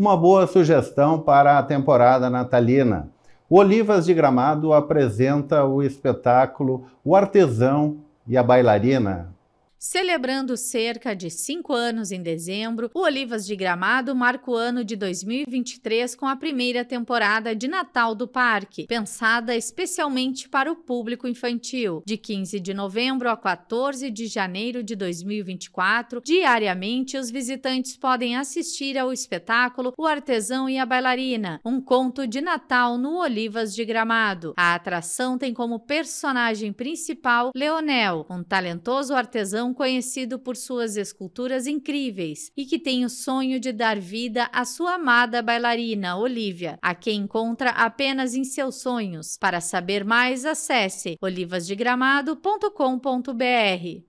uma boa sugestão para a temporada natalina. O Olivas de Gramado apresenta o espetáculo O Artesão e a Bailarina, Celebrando cerca de cinco anos em dezembro, o Olivas de Gramado marca o ano de 2023 com a primeira temporada de Natal do Parque, pensada especialmente para o público infantil. De 15 de novembro a 14 de janeiro de 2024, diariamente os visitantes podem assistir ao espetáculo O Artesão e a Bailarina, um conto de Natal no Olivas de Gramado. A atração tem como personagem principal Leonel, um talentoso artesão conhecido por suas esculturas incríveis e que tem o sonho de dar vida à sua amada bailarina, Olivia, a quem encontra apenas em seus sonhos. Para saber mais, acesse olivasdegramado.com.br.